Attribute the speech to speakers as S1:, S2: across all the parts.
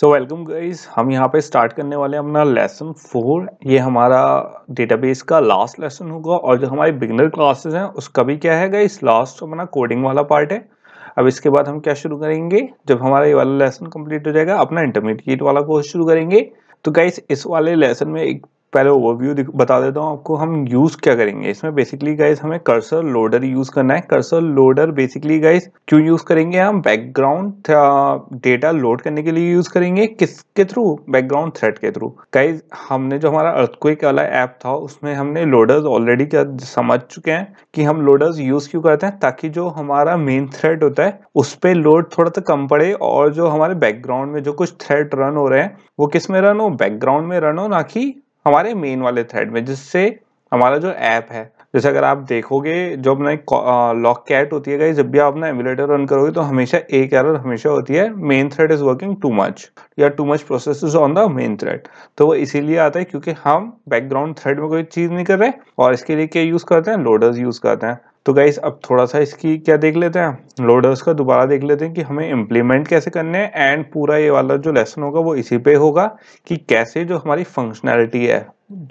S1: so welcome guys हम यहाँ पे स्टार्ट करने वाले हैं अपना लेसन फोर ये हमारा डेटाबेस का लास्ट लेसन होगा और जो हमारी बिगनर क्लासेस हैं उसका भी क्या है गाइस लास्ट तो अपना कोडिंग वाला पार्ट है अब इसके बाद हम क्या शुरू करेंगे जब हमारा ये वाला लेसन कंप्लीट हो जाएगा अपना इंटरमीडिएट वाला कोर्स शुरू करेंगे तो गाइस इस वाले लेसन में एक पहले ओवरव्यू बता देता हूँ आपको हम यूज़ क्या करेंगे इसमें बेसिकली गाइज हमें कर्सर लोडर यूज़ करना है कर्सर लोडर बेसिकली गाइज क्यों यूज़ करेंगे हम बैकग्राउंड डेटा लोड करने के लिए यूज़ करेंगे किसके थ्रू बैकग्राउंड थ्रेड के थ्रू गाइज हमने जो हमारा अर्थक्विक वाला ऐप था उसमें हमने लोडर्स ऑलरेडी समझ चुके हैं कि हम लोडर्स यूज़ क्यों करते हैं ताकि जो हमारा मेन थ्रेड होता है उस पर लोड थोड़ा सा कम पड़े और जो हमारे बैकग्राउंड में जो कुछ थ्रेड रन हो रहे हैं वो किस में रन हो बैकग्राउंड में रन हो ना कि हमारे मेन वाले थ्रेड में जिससे हमारा जो ऐप है जैसे अगर आप देखोगे जो अपना लॉक कैट होती है जब भी आप अपना एमुलेटर रन करोगे तो हमेशा एक एरर हमेशा होती है main thread is working too much या too much process is on the main thread तो वो इसीलिए आता है क्योंकि हम बैकग्राउंड थ्रेड में कोई चीज़ नहीं कर रहे और इसके लिए क्या यूज़ करते हैं लोडर्स यूज़ करते हैं तो गाइस अब थोड़ा सा इसकी क्या देख लेते हैं लोडर्स का दोबारा देख लेते हैं कि हमें इम्प्लीमेंट कैसे करने हैं एंड पूरा ये वाला जो लेसन होगा वो इसी पे होगा कि कैसे जो हमारी फंक्शनैलिटी है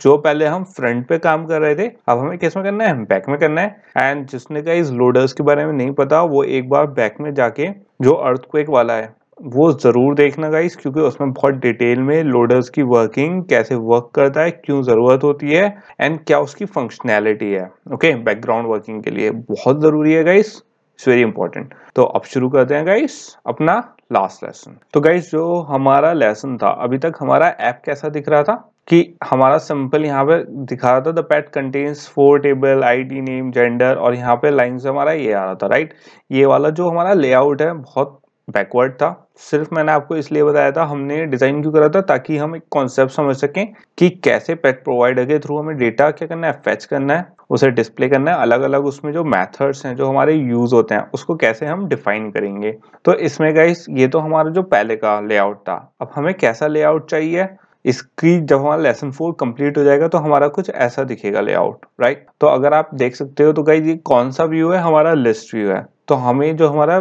S1: जो पहले हम फ्रंट पे काम कर रहे थे अब हमें किस में करना है बैक में करना है एंड जिसने का इस लोडर्स के बारे में नहीं पता वो एक बार बैक में जाके जो अर्थक्वेक वाला है वो ज़रूर देखना गाइस क्योंकि उसमें बहुत डिटेल में लोडर्स की वर्किंग कैसे वर्क करता है क्यों ज़रूरत होती है एंड क्या उसकी फंक्शनैलिटी है ओके बैकग्राउंड वर्किंग के लिए बहुत ज़रूरी है गाइस इट्स वेरी इंपॉर्टेंट तो अब शुरू करते हैं गाइस अपना लास्ट लेसन तो गाइस जो हमारा लेसन था अभी तक हमारा ऐप कैसा दिख रहा था कि हमारा सिंपल यहाँ पे दिखा रहा था the pat contains four table ID name gender और यहाँ पे लाइन से हमारा ये आ रहा था राइट ये वाला जो हमारा लेआउट है बहुत बैकवर्ड था सिर्फ मैंने आपको इसलिए बताया था हमने डिज़ाइन क्यों करा था ताकि हम एक कॉन्सेप्ट समझ सकें कि कैसे पैक प्रोवाइडर के थ्रू हमें डेटा क्या करना है फैच करना है उसे डिस्प्ले करना है अलग अलग उसमें जो मेथड्स हैं जो हमारे यूज़ होते हैं उसको कैसे हम डिफाइन करेंगे तो इसमें गाइस ये तो हमारा जो पहले का लेआउट था अब हमें कैसा लेआउट चाहिए इसकी जब हमारा लेसन फोर कंप्लीट हो जाएगा तो हमारा कुछ ऐसा दिखेगा लेआउट राइट तो अगर आप देख सकते हो तो गाइज ये कौन सा व्यू है हमारा लिस्ट व्यू है तो हमें जो हमारा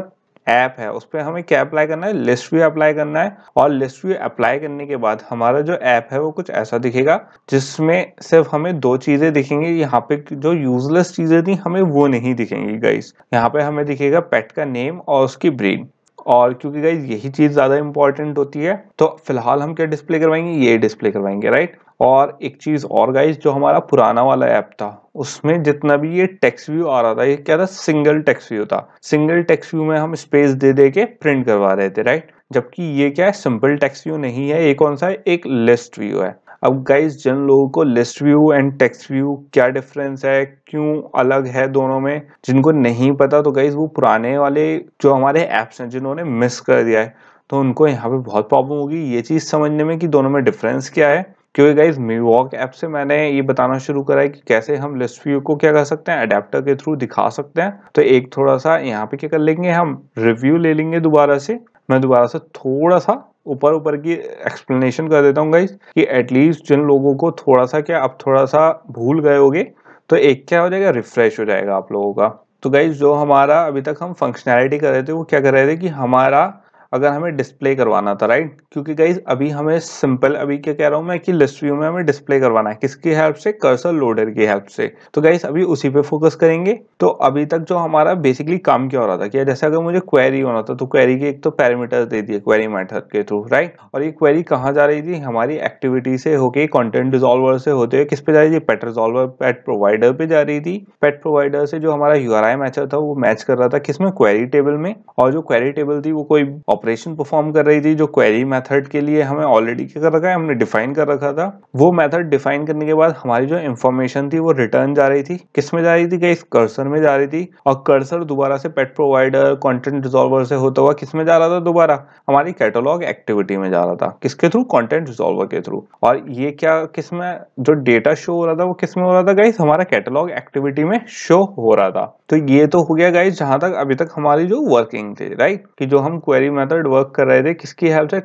S1: ऐप है उस पर हमें क्या अप्लाई करना है लिस्ट व्यू अप्लाई करना है और लिस्ट व्यू अप्लाई करने के बाद हमारा जो ऐप है वो कुछ ऐसा दिखेगा जिसमें सिर्फ हमें दो चीज़ें दिखेंगी यहाँ पे जो यूजलेस चीज़ें थी हमें वो नहीं दिखेंगी गाइस यहाँ पे हमें दिखेगा पेट का नेम और उसकी ब्रीड और क्योंकि गाइज यही चीज़ ज़्यादा इंपॉर्टेंट होती है तो फिलहाल हम क्या डिस्प्ले करवाएंगे ये डिस्प्ले करवाएंगे राइट और एक चीज़ और गाइज जो हमारा पुराना वाला ऐप था उसमें जितना भी ये टेक्स व्यू आ रहा था ये क्या था सिंगल टेक्स व्यू था सिंगल टेक्स व्यू में हम स्पेस दे दे के प्रिंट करवा रहे थे राइट जबकि ये क्या है सिंपल टेक्स व्यू नहीं है ये कौन सा है एक लिस्ट व्यू है अब गाइज जिन लोगों को list view and text view क्या डिफरेंस है क्यों अलग है दोनों में जिनको नहीं पता तो गाइज वो पुराने वाले जो हमारे ऐप्स हैं जिन्होंने मिस कर दिया है तो उनको यहाँ पे बहुत प्रॉब्लम होगी ये चीज़ समझने में कि दोनों में डिफरेंस क्या है क्योंकि गाइज मीवॉक ऐप से मैंने ये बताना शुरू करा है कि कैसे हम लिस्ट व्यू को क्या कर सकते हैं अडेप्टर के थ्रू दिखा सकते हैं तो एक थोड़ा सा यहाँ पे क्या कर लेंगे हम रिव्यू ले लेंगे दोबारा से मैं दोबारा से थोड़ा सा ऊपर ऊपर की एक्सप्लेनेशन कर देता हूँ गाइज कि एटलीस्ट जिन लोगों को थोड़ा सा क्या आप थोड़ा सा भूल गए होगे तो एक क्या हो जाएगा रिफ्रेश हो जाएगा आप लोगों का तो गाइज जो हमारा अभी तक हम फंक्शनैलिटी कर रहे थे वो क्या कर रहे थे कि हमारा अगर हमें डिस्प्ले करवाना था राइट क्योंकि गाइज अभी हमें सिंपल अभी क्या कह रहा हूँ मैं कि लिस्ट व्यू में हमें डिस्प्ले करवाना है किसकी हेल्प से कर्सर लोडर की हेल्प से तो गाइज अभी उसी पे फोकस करेंगे तो अभी तक जो हमारा बेसिकली काम क्या हो रहा था कि जैसे अगर मुझे क्वेरी होना था तो क्वेरी के एक तो पैरामीटर दे दिए क्वेरी मैथड के थ्रू राइट और ये क्वेरी कहाँ जा रही थी हमारी एक्टिविटी से होके कॉन्टेंट डिजोल्वर से होते हुए किस पे जा रही थी पेट रिजोल्वर पेट प्रोवाइडर पे जा रही थी पेट प्रोवाइडर से जो हमारा यू आर मैचर था वो मैच कर रहा था किसमें क्वेरी टेबल में और जो क्वेरी टेबल थी वो कोई ऑपरेशन परफॉर्म कर रही थी जो क्वेरी मेथड के लिए हमें ऑलरेडी क्या कर रखा है हमने डिफाइन कर रखा था वो मेथड डिफाइन करने के बाद हमारी जो इन्फॉर्मेशन थी वो रिटर्न जा रही थी किस में जा रही थी इस कर्सर में जा रही थी और कर्सर दोबारा से पेट प्रोवाइडर कॉन्टेंट रिजॉल्वर से होता हुआ किस में जा रहा था दोबारा हमारी कैटलॉग एक्टिविटी में जा रहा था किसके थ्रू कॉन्टेंट रिजॉल्वर के थ्रू और ये क्या किस में जो डेटा शो हो रहा था वो किस में हो रहा था गाइस हमारा कैटलॉग एक्टिविटी में शो हो रहा था तो ये तो हो गया गाइस जहां तक अभी तक हमारी जो वर्किंग थी राइट कि जो हम क्वेरी मेथड मेथड वर्क कर रहे थे किसकी हेल्प से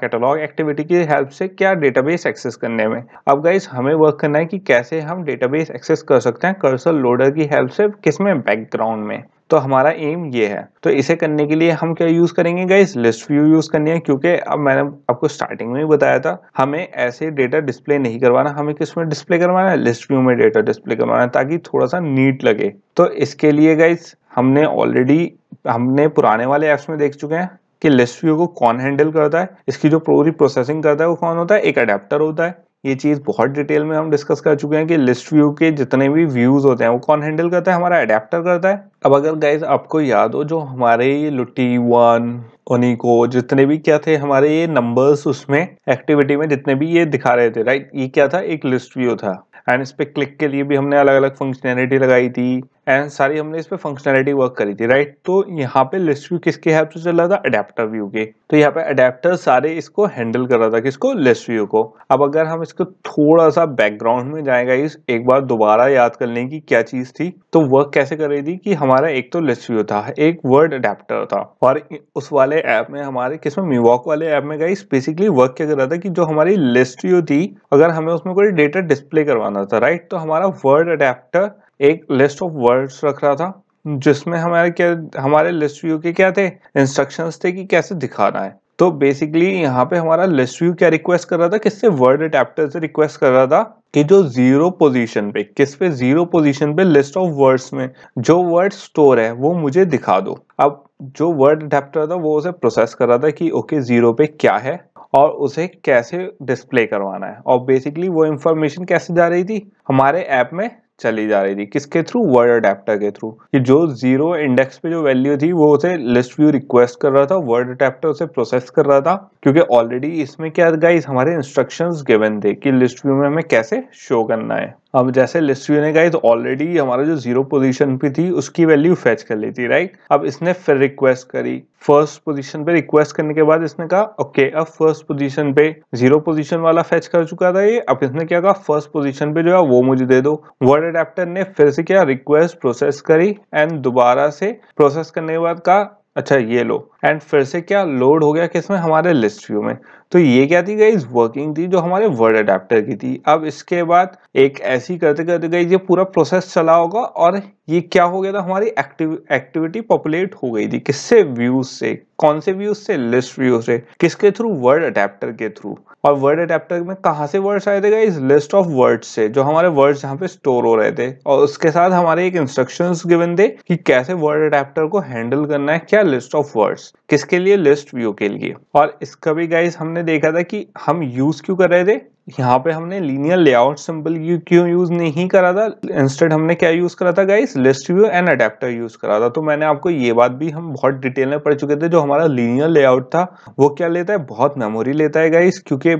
S1: कैटलॉग एक्टिविटी की हेल्प से क्या डेटाबेस एक्सेस करने में अब गाइस हमें वर्क करना है कि कैसे हम डेटाबेस एक्सेस कर सकते हैं कर्सर लोडर की हेल्प से किसमें बैकग्राउंड में तो हमारा एम ये है तो इसे करने के लिए हम क्या यूज़ करेंगे गाइस लिस्ट व्यू यूज़ करनी है क्योंकि अब मैंने आपको स्टार्टिंग में ही बताया था हमें ऐसे डेटा डिस्प्ले नहीं करवाना हमें किसमें डिस्प्ले करवाना है लिस्ट व्यू में डेटा डिस्प्ले करवाना है ताकि थोड़ा सा नीट लगे तो इसके लिए गाइस हमने ऑलरेडी हमने पुराने वाले एप्स में देख चुके हैं कि लिस्ट व्यू को कौन हैंडल करता है इसकी जो पूरी प्रोसेसिंग करता है वो कौन होता है एक अडेप्टर होता है ये चीज़ बहुत डिटेल में हम डिस्कस कर चुके हैं कि लिस्ट व्यू के जितने भी व्यूज होते हैं वो कौन हैंडल करता है हमारा अडेप्टर करता है अब अगर गाइज आपको याद हो जो हमारे ये लुटी वन ओनिको जितने भी क्या थे हमारे ये नंबर्स उसमें एक्टिविटी में जितने भी ये दिखा रहे थे राइट ये क्या था एक लिस्ट व्यू था एंड इस पे क्लिक के लिए भी हमने अलग अलग फंक्शनैलिटी लगाई थी एंड सारी हमने इस पर फंक्शनैलिटी वर्क करी थी राइट तो यहाँ पे लिस्ट व्यू किसके हेल्प से चल रहा था अडेप्टर व्यू के तो यहाँ पे अडेप्टर सारे इसको हैंडल कर रहा था किसको लिस्ट व्यू को अब अगर हम इसको थोड़ा सा बैकग्राउंड में जाएगा इस एक बार दोबारा याद करने की क्या चीज थी तो वर्क कैसे कर रही थी कि हमारा एक तो लिस्ट व्यू था एक वर्ड अडेप्टर था और उस वाले ऐप में हमारे किसमें मीवॉक वाले ऐप में गई बेसिकली वर्क क्या कर रहा था कि जो हमारी लिस्ट व्यू थी अगर हमें उसमें कोई डेटा डिस्प्ले करवाना था राइट तो हमारा वर्ड अडेप्टर एक लिस्ट ऑफ वर्ड्स रख रहा था जिसमें हमारे क्या हमारे लिस्ट व्यू के क्या थे इंस्ट्रक्शंस थे कि कैसे दिखाना है तो बेसिकली यहाँ पे हमारा लिस्ट व्यू क्या रिक्वेस्ट कर रहा था किससे वर्ड अडेप्टर से रिक्वेस्ट कर रहा था कि जो जीरो पोजीशन पे किस पे जीरो पोजीशन पे लिस्ट ऑफ वर्ड्स में जो वर्ड स्टोर है वो मुझे दिखा दो अब जो वर्ड अडेप्टर था वो उसे प्रोसेस कर रहा था कि ओके जीरो पे क्या है और उसे कैसे डिस्प्ले करवाना है और बेसिकली वो इंफॉर्मेशन कैसे जा रही थी हमारे ऐप में चली जा रही थी किसके थ्रू वर्ड अडेप्टर के थ्रू कि जो जीरो इंडेक्स पे जो वैल्यू थी वो उसे लिस्ट व्यू रिक्वेस्ट कर रहा था वर्ड अडेप्टर उसे प्रोसेस कर रहा था क्योंकि ऑलरेडी इसमें क्या गाइस हमारे इंस्ट्रक्शंस गिवन थे कि लिस्ट व्यू में हमें कैसे शो करना है अब जैसे लिस्ट्रियो ने गई तो ऑलरेडी हमारा जो जीरो पोजीशन पे थी उसकी वैल्यू फेच कर ली थी राइट अब इसने फिर रिक्वेस्ट करी फर्स्ट पोजीशन पे रिक्वेस्ट करने के बाद इसने कहा ओके okay, अब फर्स्ट पोजीशन पे जीरो पोजीशन वाला फेच कर चुका था ये अब इसने क्या कहा फर्स्ट पोजीशन पे जो है वो मुझे दे दो वर्ड अडेप्टर ने फिर से क्या रिक्वेस्ट प्रोसेस करी एंड दोबारा से प्रोसेस करने के बाद कहा अच्छा ये लो एंड फिर से क्या लोड हो गया किसमें हमारे लिस्ट व्यू में तो ये क्या थी गई वर्किंग थी जो हमारे वर्ड अडेप्टर की थी अब इसके बाद एक ऐसी करते करते गई ये पूरा प्रोसेस चला होगा और ये क्या हो गया था हमारी एक्टिव एक्टिविटी पॉपुलेट हो गई थी किससे व्यूज से कौन से व्यूज से लिस्ट व्यूज से किसके थ्रू वर्ड अडेप्टर के थ्रू और वर्ड अडेप्टर में कहाँ से वर्ड्स आए थे इस लिस्ट ऑफ वर्ड्स से जो हमारे वर्ड्स यहाँ पे स्टोर हो रहे थे और उसके साथ हमारे एक इंस्ट्रक्शन गिवन थे कि कैसे वर्ड अडेप्टर को हैंडल करना है क्या लिस्ट ऑफ वर्ड्स किसके लिए लिस्ट व्यू के लिए और इसका भी गाइज हमने देखा था कि हम यूज क्यों कर रहे थे यहाँ पे हमने लीनियर लेआउट सिंपल क्यों यूज नहीं करा था इंस्टेड हमने क्या यूज करा था guys list view and adapter use करा था तो मैंने आपको ये बात भी हम बहुत डिटेल में पढ़ चुके थे जो हमारा लीनियर लेआउट था वो क्या लेता है बहुत मेमोरी लेता है गाइस क्योंकि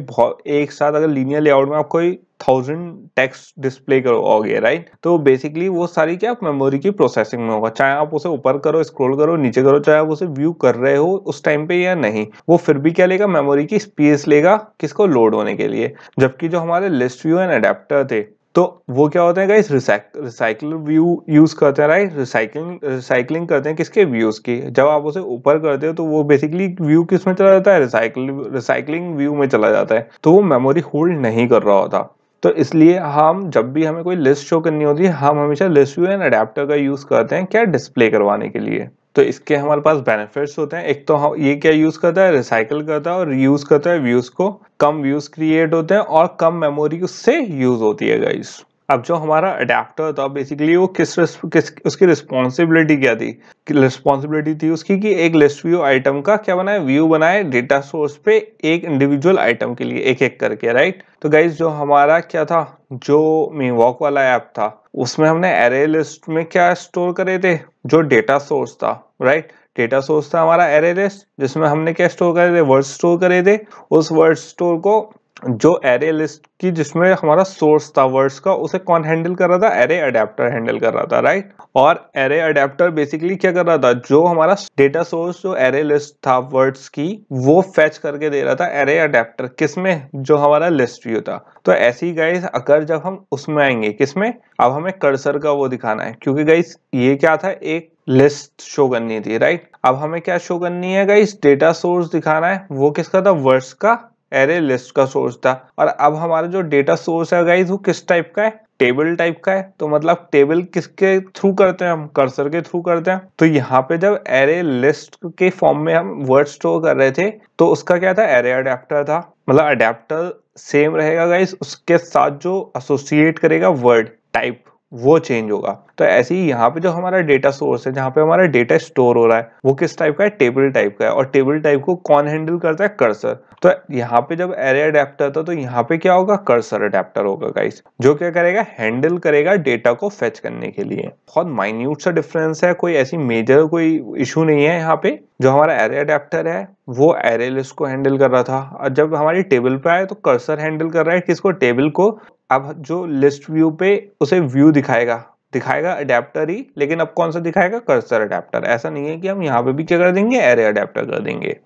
S1: एक साथ अगर लीनियर लेआउट में आप कोई थाउजेंड टेक्स्ट डिस्प्ले करोगे राइट तो बेसिकली वो सारी क्या मेमोरी की प्रोसेसिंग में होगा चाहे आप उसे ऊपर करो स्क्रॉल करो नीचे करो चाहे आप उसे व्यू कर रहे हो उस टाइम पे या नहीं वो फिर भी क्या लेगा मेमोरी की स्पेस लेगा किसको लोड होने के लिए जबकि जो हमारे लिस्ट व्यू एंड अडेप्टर थे तो वो क्या होते हैं गाइस रिसाइकल व्यू यूज करते हैं राइट रिसाइकलिंग रिसाइकलिंग करते हैं किसके व्यूज की जब आप उसे ऊपर करते हो तो वो बेसिकली व्यू किस में चला जाता है रिसाइकल रिसाइकलिंग व्यू में चला जाता है तो वो मेमोरी होल्ड नहीं कर रहा होता तो इसलिए हम जब भी हमें कोई लिस्ट शो करनी होती है हम हमेशा लिस्ट व्यू एंड अडेप्टर का यूज़ करते हैं क्या डिस्प्ले करवाने के लिए तो इसके हमारे पास बेनिफिट्स होते हैं एक तो हम हाँ ये क्या यूज़ करता है रिसाइकल करता है और यूज़ करता है व्यूज़ को कम व्यूज़ क्रिएट होते हैं और कम मेमोरी उससे यूज़ होती है गाइस अब जो हमारा अडेप्टर था बेसिकली वो किस किस उसकी रिस्पॉन्सिबिलिटी क्या थी रिस्पॉन्सिबिलिटी थी उसकी कि एक लिस्ट व्यू आइटम का क्या बनाए व्यू बनाए डेटा सोर्स पे एक इंडिविजुअल आइटम के लिए एक एक करके राइट तो गाइज जो हमारा क्या था जो मी वॉक वाला ऐप था उसमें हमने एरे लिस्ट में क्या स्टोर करे थे जो डेटा सोर्स था राइट डेटा सोर्स था हमारा एरे लिस्ट जिसमें हमने क्या स्टोर करे थे वर्ड स्टोर करे थे उस वर्ड स्टोर को जो एरे लिस्ट की जिसमें हमारा सोर्स था वर्ड्स का उसे कौन हैंडल कर रहा था एरे अडेप्टर हैंडल कर रहा था राइट और एरे अडेप्टर बेसिकली क्या कर रहा था जो हमारा डेटा सोर्स जो एरे लिस्ट था वर्ड्स की वो फैच करके दे रहा था एरे अडेप्टर किसमें जो हमारा लिस्ट व्यू था तो ऐसी गाइस अगर जब हम उसमें आएंगे किसमें अब हमें कर्सर का वो दिखाना है क्योंकि गाइस ये क्या था एक लिस्ट शो करनी थी राइट अब हमें क्या शो करनी है गाइस डेटा सोर्स दिखाना है वो किसका था वर्ड्स का एरे लिस्ट का सोर्स था और अब हमारा जो डेटा सोर्स है गाइज वो किस टाइप का है टेबल टाइप का है तो मतलब टेबल किसके थ्रू करते हैं हम कर्सर के थ्रू करते हैं तो यहाँ पे जब एरे लिस्ट के फॉर्म में हम वर्ड स्टोर कर रहे थे तो उसका क्या था एरे अडेप्टर था मतलब अडेप्टर सेम रहेगा गाइज उसके साथ जो एसोसिएट करेगा वर्ड टाइप वो चेंज होगा तो ऐसे ही यहाँ पे जो हमारा डेटा सोर्स है जहाँ पे हमारा डेटा स्टोर हो रहा है वो किस टाइप का है टेबल टाइप का है और टेबल टाइप को कौन हैंडल करता है कर्सर तो यहाँ पे जब एरे अडेप्टर था तो यहाँ पे क्या होगा कर्सर अडेप्टर होगा गाइस जो क्या करेगा हैंडल करेगा डेटा को फेच करने के लिए बहुत माइन्यूट सा डिफरेंस है कोई ऐसी मेजर कोई इशू नहीं है यहाँ पे जो हमारा एरे अडेप्टर है वो एरे लिस्ट को हैंडल कर रहा था और जब हमारी टेबल पे आए तो कर्सर हैंडल कर रहा है किसको टेबल को अब जो लिस्ट व्यू पे उसे व्यू दिखाएगा दिखाएगा अडेप्टर ही लेकिन अब कौन सा दिखाएगा कर्सर अडेप्टर ऐसा नहीं है कि हम यहाँ पे भी क्या कर देंगे एरे अडेप्टर कर देंगे